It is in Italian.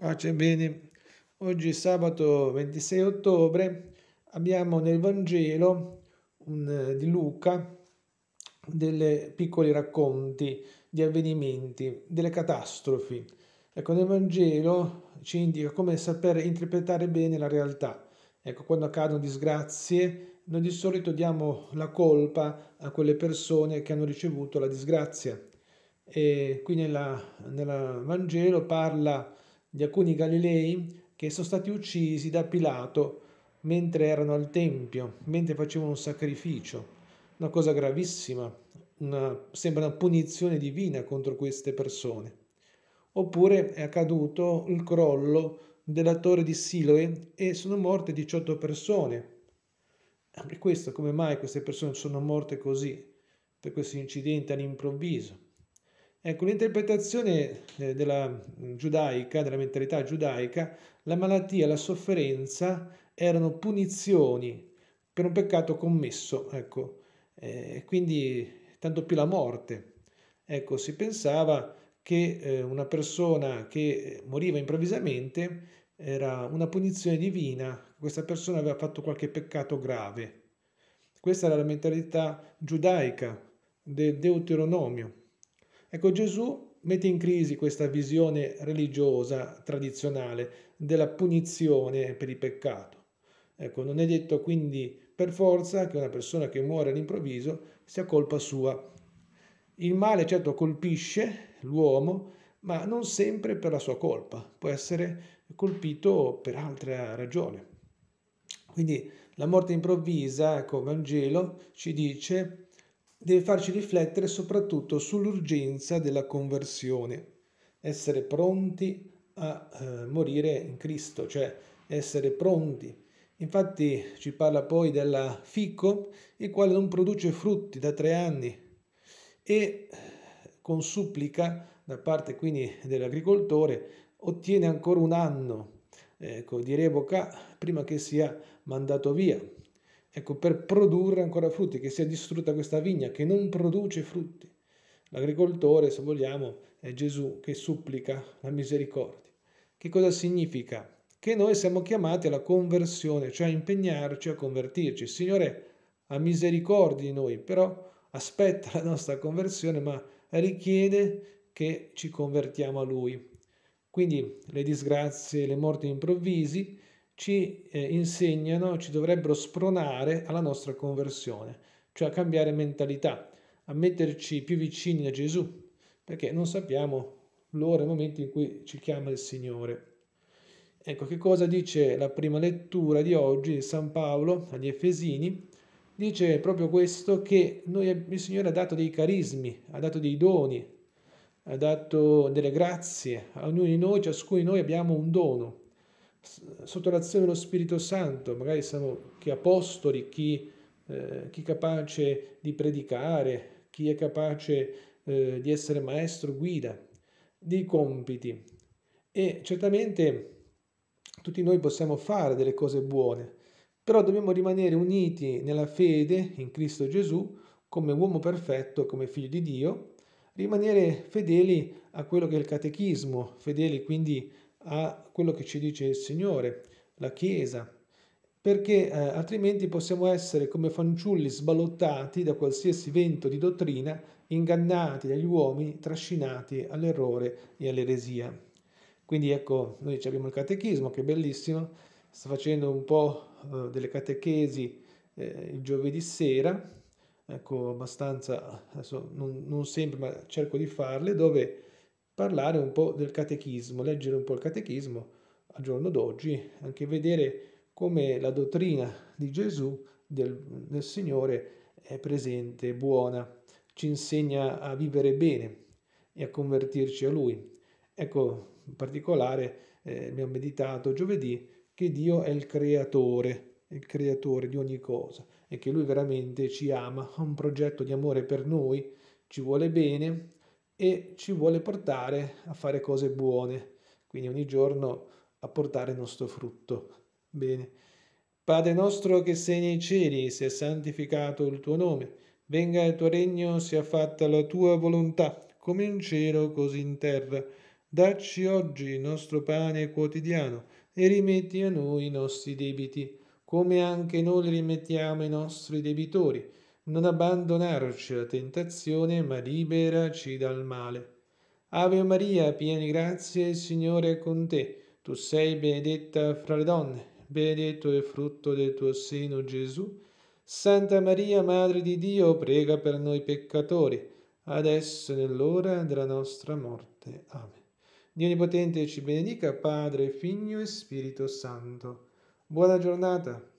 Pace e bene. Oggi sabato 26 ottobre abbiamo nel Vangelo un, eh, di Luca dei piccoli racconti di avvenimenti, delle catastrofi. Ecco, nel Vangelo ci indica come saper interpretare bene la realtà. Ecco, quando accadono disgrazie, noi di solito diamo la colpa a quelle persone che hanno ricevuto la disgrazia. E qui nel Vangelo parla di alcuni Galilei che sono stati uccisi da Pilato mentre erano al Tempio, mentre facevano un sacrificio. Una cosa gravissima, una, sembra una punizione divina contro queste persone. Oppure è accaduto il crollo della torre di Siloe e sono morte 18 persone. Anche questo, come mai queste persone sono morte così, per questo incidente all'improvviso? Ecco, l'interpretazione eh, della mm, giudaica, della mentalità giudaica, la malattia la sofferenza erano punizioni per un peccato commesso, ecco, eh, quindi tanto più la morte. Ecco, si pensava che eh, una persona che moriva improvvisamente era una punizione divina, questa persona aveva fatto qualche peccato grave. Questa era la mentalità giudaica del Deuteronomio. Ecco, Gesù mette in crisi questa visione religiosa tradizionale della punizione per il peccato. Ecco, non è detto quindi per forza che una persona che muore all'improvviso sia colpa sua. Il male certo colpisce l'uomo, ma non sempre per la sua colpa, può essere colpito per altra ragione. Quindi la morte improvvisa, ecco, Vangelo ci dice deve farci riflettere soprattutto sull'urgenza della conversione, essere pronti a eh, morire in Cristo, cioè essere pronti. Infatti ci parla poi della fico, il quale non produce frutti da tre anni e con supplica da parte quindi dell'agricoltore ottiene ancora un anno ecco, di revoca prima che sia mandato via ecco, per produrre ancora frutti, che sia distrutta questa vigna che non produce frutti. L'agricoltore, se vogliamo, è Gesù che supplica la misericordia. Che cosa significa? Che noi siamo chiamati alla conversione, cioè a impegnarci a convertirci. Signore, ha misericordia di noi, però aspetta la nostra conversione, ma richiede che ci convertiamo a Lui. Quindi le disgrazie, le morti improvvisi ci eh, insegnano, ci dovrebbero spronare alla nostra conversione, cioè a cambiare mentalità, a metterci più vicini a Gesù, perché non sappiamo l'ora e il momento in cui ci chiama il Signore. Ecco che cosa dice la prima lettura di oggi, di San Paolo agli Efesini, dice proprio questo che noi, il Signore ha dato dei carismi, ha dato dei doni, ha dato delle grazie, a ognuno di noi, ciascuno di noi abbiamo un dono sotto l'azione dello Spirito Santo, magari siamo chi apostoli, chi, eh, chi capace di predicare, chi è capace eh, di essere maestro, guida, dei compiti. E certamente tutti noi possiamo fare delle cose buone, però dobbiamo rimanere uniti nella fede in Cristo Gesù come uomo perfetto, come figlio di Dio, rimanere fedeli a quello che è il catechismo, fedeli quindi a quello che ci dice il Signore, la Chiesa, perché eh, altrimenti possiamo essere come fanciulli sballottati da qualsiasi vento di dottrina, ingannati dagli uomini, trascinati all'errore e all'eresia. Quindi ecco, noi abbiamo il catechismo che è bellissimo, sta facendo un po' eh, delle catechesi eh, il giovedì sera, ecco abbastanza, adesso non, non sempre, ma cerco di farle, dove parlare un po' del catechismo, leggere un po' il catechismo al giorno d'oggi, anche vedere come la dottrina di Gesù, del, del Signore, è presente, buona, ci insegna a vivere bene e a convertirci a Lui. Ecco, in particolare eh, abbiamo meditato giovedì che Dio è il creatore, il creatore di ogni cosa e che Lui veramente ci ama, ha un progetto di amore per noi, ci vuole bene e ci vuole portare a fare cose buone, quindi ogni giorno a portare il nostro frutto. Bene. Padre nostro che sei nei cieli, sia santificato il tuo nome, venga il tuo regno, sia fatta la tua volontà, come in cielo così in terra. Dacci oggi il nostro pane quotidiano e rimetti a noi i nostri debiti, come anche noi rimettiamo i nostri debitori non abbandonarci alla tentazione, ma liberaci dal male. Ave Maria, piena di grazie, il Signore è con te. Tu sei benedetta fra le donne, benedetto è il frutto del tuo seno, Gesù. Santa Maria, Madre di Dio, prega per noi peccatori, adesso e nell'ora della nostra morte. Amen. Dio Onnipotente ci benedica, Padre, Figlio e Spirito Santo. Buona giornata.